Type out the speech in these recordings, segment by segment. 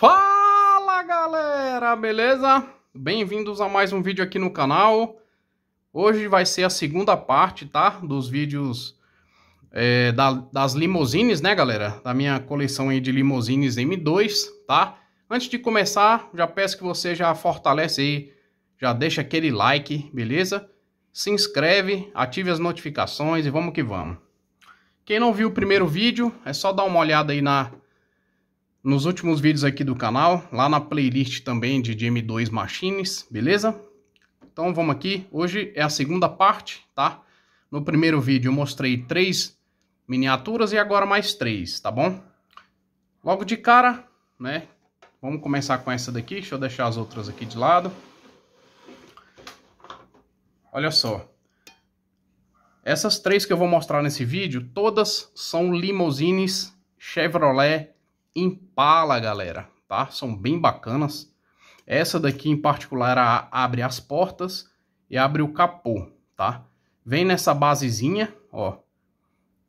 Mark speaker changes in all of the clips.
Speaker 1: Fala galera, beleza? Bem-vindos a mais um vídeo aqui no canal. Hoje vai ser a segunda parte, tá? Dos vídeos é, da, das limousines, né galera? Da minha coleção aí de limousines M2, tá? Antes de começar, já peço que você já fortalece aí, já deixa aquele like, beleza? Se inscreve, ative as notificações e vamos que vamos. Quem não viu o primeiro vídeo, é só dar uma olhada aí na nos últimos vídeos aqui do canal, lá na playlist também de dm 2 Machines, beleza? Então vamos aqui, hoje é a segunda parte, tá? No primeiro vídeo eu mostrei três miniaturas e agora mais três, tá bom? Logo de cara, né? Vamos começar com essa daqui, deixa eu deixar as outras aqui de lado. Olha só. Essas três que eu vou mostrar nesse vídeo, todas são limousines Chevrolet Impala, galera, tá? São bem bacanas. Essa daqui em particular abre as portas e abre o capô, tá? Vem nessa basezinha, ó.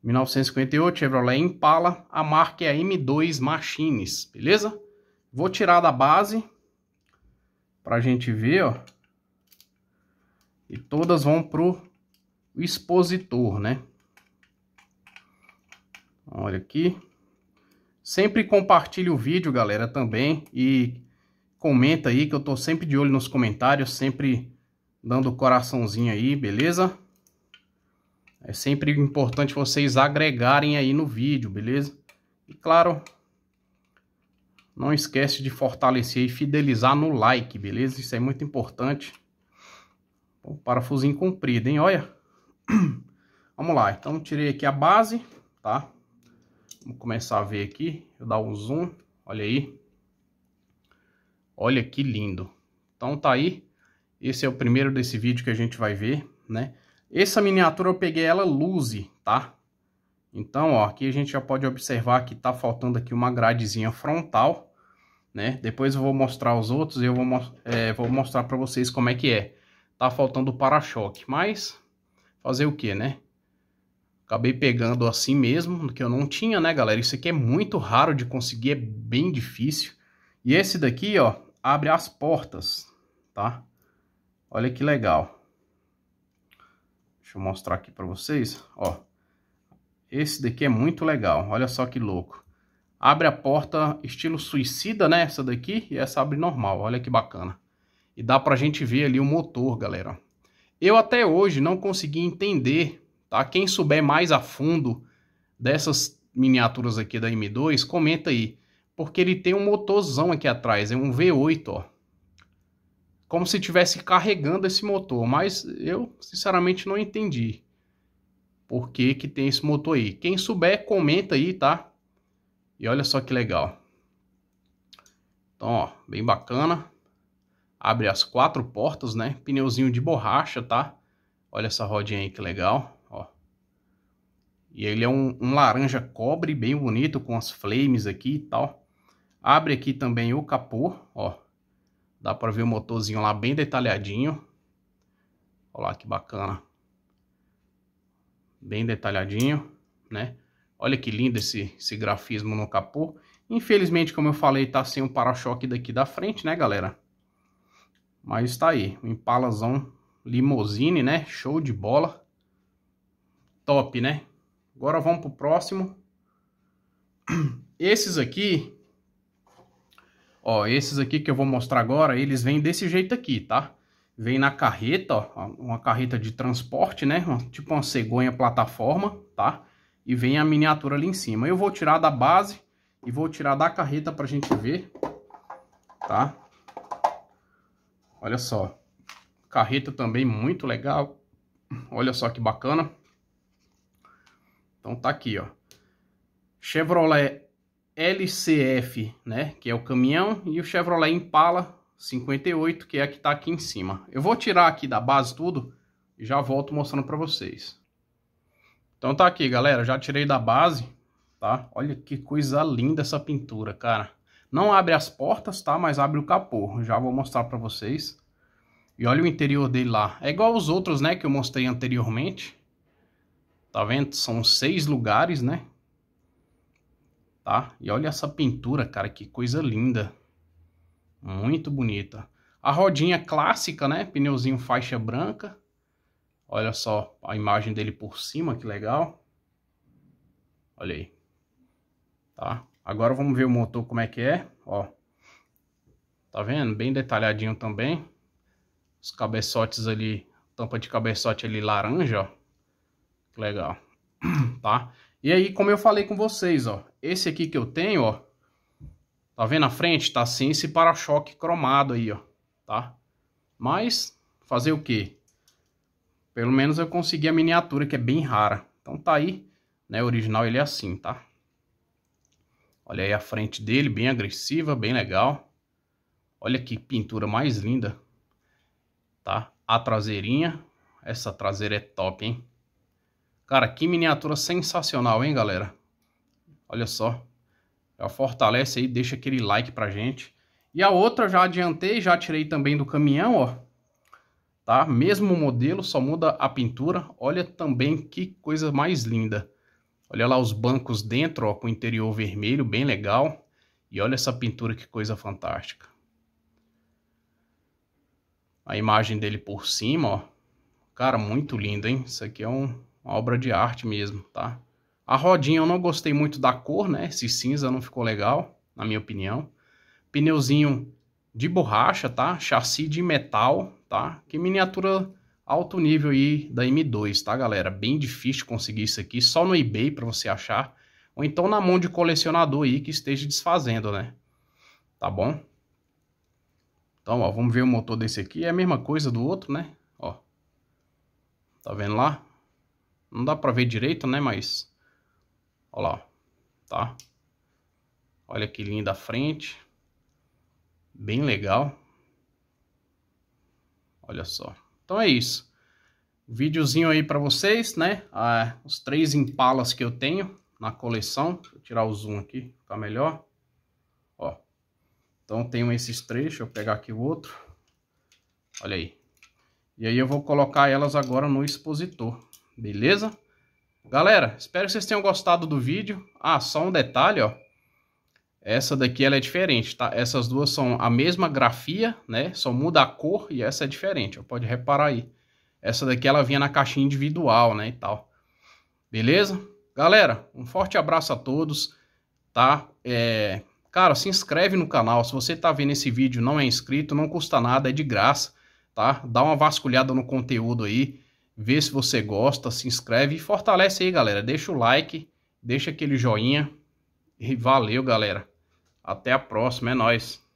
Speaker 1: 1958 Chevrolet Impala, a marca é a M2 Machines, beleza? Vou tirar da base pra gente ver, ó. E todas vão pro expositor, né? Olha aqui. Sempre compartilhe o vídeo, galera, também. E comenta aí, que eu tô sempre de olho nos comentários, sempre dando coraçãozinho aí, beleza? É sempre importante vocês agregarem aí no vídeo, beleza? E claro, não esquece de fortalecer e fidelizar no like, beleza? Isso é muito importante. Bom, parafusinho comprido, hein? Olha. Vamos lá, então tirei aqui a base, tá? Vamos começar a ver aqui. Eu dar um zoom. Olha aí. Olha que lindo. Então tá aí. Esse é o primeiro desse vídeo que a gente vai ver, né? Essa miniatura eu peguei ela Luzi, tá? Então, ó, aqui a gente já pode observar que tá faltando aqui uma gradezinha frontal, né? Depois eu vou mostrar os outros e eu vou, é, vou mostrar para vocês como é que é. Tá faltando o para-choque, mas fazer o que, né? Acabei pegando assim mesmo, que eu não tinha, né, galera? Isso aqui é muito raro de conseguir, é bem difícil. E esse daqui, ó, abre as portas, tá? Olha que legal. Deixa eu mostrar aqui para vocês, ó. Esse daqui é muito legal, olha só que louco. Abre a porta estilo suicida, né, essa daqui, e essa abre normal, olha que bacana. E dá pra gente ver ali o motor, galera. Eu até hoje não consegui entender Tá? Quem souber mais a fundo dessas miniaturas aqui da M2, comenta aí. Porque ele tem um motorzão aqui atrás, é um V8, ó. Como se estivesse carregando esse motor, mas eu sinceramente não entendi. Por que que tem esse motor aí? Quem souber, comenta aí, tá? E olha só que legal. Então, ó, bem bacana. Abre as quatro portas, né? Pneuzinho de borracha, tá? Olha essa rodinha aí que legal. E ele é um, um laranja cobre bem bonito, com as flames aqui e tal. Abre aqui também o capô, ó. Dá para ver o motorzinho lá bem detalhadinho. Olha lá que bacana. Bem detalhadinho, né? Olha que lindo esse, esse grafismo no capô. Infelizmente, como eu falei, tá sem o para-choque daqui da frente, né, galera? Mas tá aí, um Impalazão limousine, né? Show de bola. Top, né? Agora vamos pro próximo. Esses aqui, ó, esses aqui que eu vou mostrar agora, eles vêm desse jeito aqui, tá? Vem na carreta, ó, uma carreta de transporte, né? tipo uma cegonha plataforma, tá? E vem a miniatura ali em cima. Eu vou tirar da base e vou tirar da carreta pra gente ver, tá? Olha só. Carreta também muito legal. Olha só que bacana. Então tá aqui, ó. Chevrolet LCF, né, que é o caminhão, e o Chevrolet Impala 58, que é a que tá aqui em cima. Eu vou tirar aqui da base tudo e já volto mostrando para vocês. Então tá aqui, galera, já tirei da base, tá? Olha que coisa linda essa pintura, cara. Não abre as portas, tá? Mas abre o capô. Já vou mostrar para vocês. E olha o interior dele lá. É igual os outros, né, que eu mostrei anteriormente. Tá vendo? São seis lugares, né? Tá? E olha essa pintura, cara, que coisa linda. Muito bonita. A rodinha clássica, né? Pneuzinho faixa branca. Olha só a imagem dele por cima, que legal. Olha aí. Tá? Agora vamos ver o motor como é que é, ó. Tá vendo? Bem detalhadinho também. Os cabeçotes ali, tampa de cabeçote ali laranja, ó. Legal. Tá? E aí, como eu falei com vocês, ó, esse aqui que eu tenho, ó, tá vendo a frente? Tá sem esse para-choque cromado aí, ó, tá? Mas, fazer o quê? Pelo menos eu consegui a miniatura, que é bem rara. Então tá aí, né, o original ele é assim, tá? Olha aí a frente dele, bem agressiva, bem legal. Olha que pintura mais linda, tá? A traseirinha, essa traseira é top, hein? Cara, que miniatura sensacional, hein, galera? Olha só. Já fortalece aí, deixa aquele like pra gente. E a outra já adiantei, já tirei também do caminhão, ó. Tá? Mesmo modelo, só muda a pintura. Olha também que coisa mais linda. Olha lá os bancos dentro, ó, com o interior vermelho, bem legal. E olha essa pintura, que coisa fantástica. A imagem dele por cima, ó. Cara, muito lindo, hein? Isso aqui é um, uma obra de arte mesmo, tá? A rodinha eu não gostei muito da cor, né? Esse cinza não ficou legal, na minha opinião. Pneuzinho de borracha, tá? Chassi de metal, tá? Que miniatura alto nível aí da M2, tá, galera? Bem difícil conseguir isso aqui, só no eBay para você achar. Ou então na mão de colecionador aí que esteja desfazendo, né? Tá bom? Então, ó, vamos ver o motor desse aqui. É a mesma coisa do outro, né? Ó. Tá vendo lá? Não dá pra ver direito, né? Mas... Olha lá, tá? Olha que linda a frente. Bem legal. Olha só. Então é isso. Vídeozinho aí pra vocês, né? Ah, os três Impalas que eu tenho na coleção. Deixa eu tirar o zoom aqui, ficar melhor. Ó. Então tenho esses três, deixa eu pegar aqui o outro. Olha aí. E aí eu vou colocar elas agora no expositor. Beleza? Galera, espero que vocês tenham gostado do vídeo. Ah, só um detalhe, ó. Essa daqui ela é diferente, tá? Essas duas são a mesma grafia, né? Só muda a cor e essa é diferente, ó. Pode reparar aí. Essa daqui ela vinha na caixinha individual, né, e tal. Beleza? Galera, um forte abraço a todos, tá? É... Cara, se inscreve no canal. Se você tá vendo esse vídeo não é inscrito, não custa nada, é de graça, tá? Dá uma vasculhada no conteúdo aí vê se você gosta, se inscreve e fortalece aí, galera. Deixa o like, deixa aquele joinha. E valeu, galera. Até a próxima, é nóis.